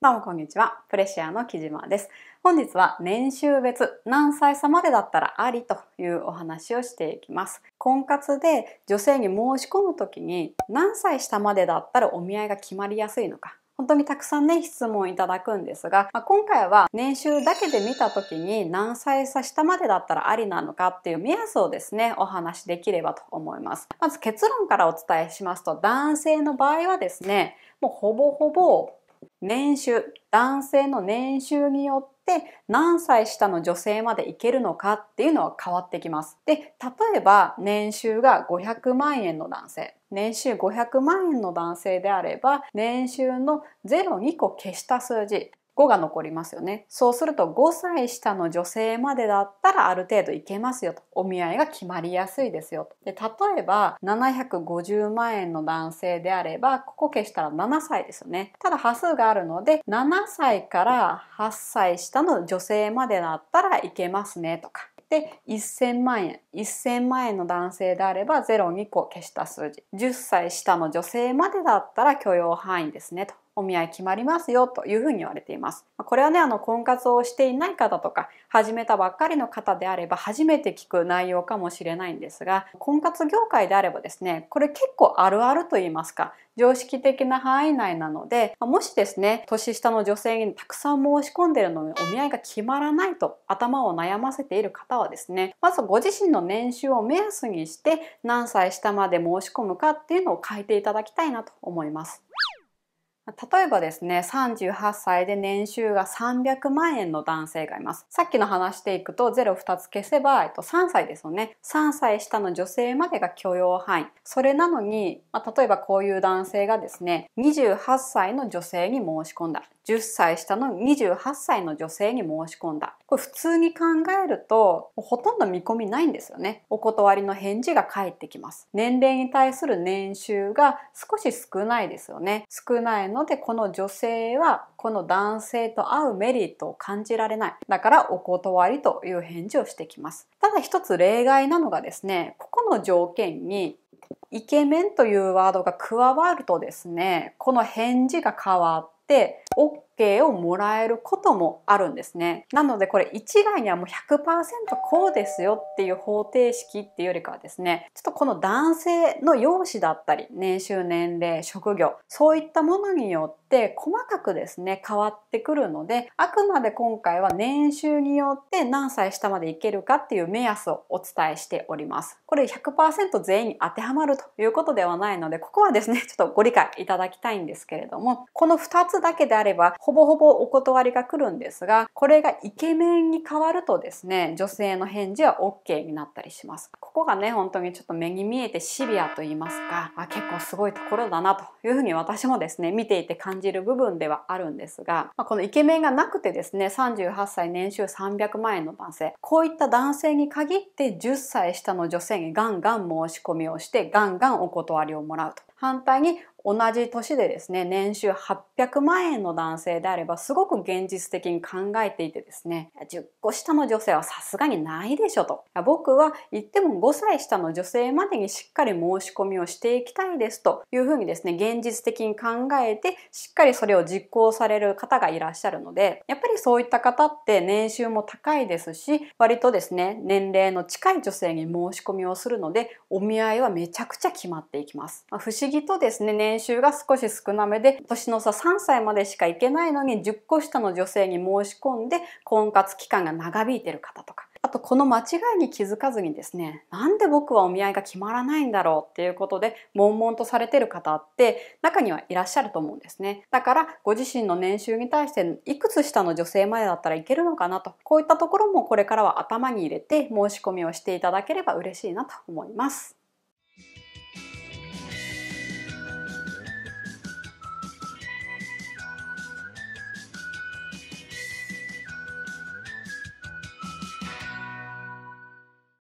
どうもこんにちは。プレシアの木島です。本日は年収別何歳差までだったらありというお話をしていきます。婚活で女性に申し込む時に何歳下までだったらお見合いが決まりやすいのか。本当にたくさんね、質問いただくんですが、まあ、今回は年収だけで見た時に何歳差下までだったらありなのかっていう目安をですね、お話しできればと思います。まず結論からお伝えしますと、男性の場合はですね、もうほぼほぼ年収、男性の年収によって何歳下の女性までいけるのかっていうのは変わってきます。で、例えば年収が500万円の男性、年収500万円の男性であれば、年収の0、2個消した数字、5が残りますよね。そうすると5歳下の女性までだったらある程度いけますよと。お見合いが決まりやすいですよと。で、例えば750万円の男性であれば、ここ消したら7歳ですよね。ただ端数があるので、7歳から8歳下の女性までだったらいけますねとか。で1000万円1000万円の男性であれば0を2個消した数字10歳下の女性までだったら許容範囲ですねとお見合い決まりますよというふうに言われています。これはね、あの、婚活をしていない方とか、始めたばっかりの方であれば、初めて聞く内容かもしれないんですが、婚活業界であればですね、これ結構あるあると言いますか、常識的な範囲内なので、もしですね、年下の女性にたくさん申し込んでるのにお見合いが決まらないと頭を悩ませている方はですね、まずご自身の年収を目安にして何歳下まで申し込むかっていうのを書いていただきたいなと思います。例えばですね、38歳で年収が300万円の男性がいます。さっきの話していくと、0 2つ消せば、えっと、3歳ですよね。3歳下の女性までが許容範囲。それなのに、まあ、例えばこういう男性がですね、28歳の女性に申し込んだ。10歳下の28歳の女性に申し込んだ。これ普通に考えると、ほとんど見込みないんですよね。お断りの返事が返ってきます。年齢に対する年収が少し少ないですよね。少ないので、この女性はこの男性と会うメリットを感じられない。だからお断りという返事をしてきます。ただ一つ例外なのがですね、ここの条件にイケメンというワードが加わるとですね、この返事が変わっ、大計をもらえることもあるんですね。なのでこれ一概にはもう100%こうですよっていう方程式っていうよりかはですね、ちょっとこの男性の容姿だったり、年収、年齢、職業、そういったものによって細かくですね、変わってくるので、あくまで今回は年収によって何歳下までいけるかっていう目安をお伝えしております。これ100%全員に当てはまるということではないので、ここはですね、ちょっとご理解いただきたいんですけれども、この2つだけであれば、ほぼほぼお断りが来るんですが、これがイケメンに変わるとですね、女性の返事は OK になったりします。ここがね、本当にちょっと目に見えてシビアと言いますか、あ結構すごいところだなというふうに私もですね、見ていて感じる部分ではあるんですが、まあ、このイケメンがなくてですね、38歳年収300万円の男性、こういった男性に限って10歳下の女性にガンガン申し込みをして、ガンガンお断りをもらうと。反対に同じ年でですね、年収800万円の男性であれば、すごく現実的に考えていてですね、10個下の女性はさすがにないでしょと。僕は言っても5歳下の女性までにしっかり申し込みをしていきたいですというふうにですね、現実的に考えて、しっかりそれを実行される方がいらっしゃるので、やっぱりそういった方って年収も高いですし、割とですね、年齢の近い女性に申し込みをするので、お見合いはめちゃくちゃ決まっていきます。不思議とですね、年収が少し少なめで、年の差3歳までしか行けないのに10個下の女性に申し込んで、婚活期間が長引いてる方とか。あとこの間違いに気づかずにですね、なんで僕はお見合いが決まらないんだろうっていうことで、悶々とされてる方って中にはいらっしゃると思うんですね。だからご自身の年収に対していくつ下の女性までだったらいけるのかなと、こういったところもこれからは頭に入れて申し込みをしていただければ嬉しいなと思います。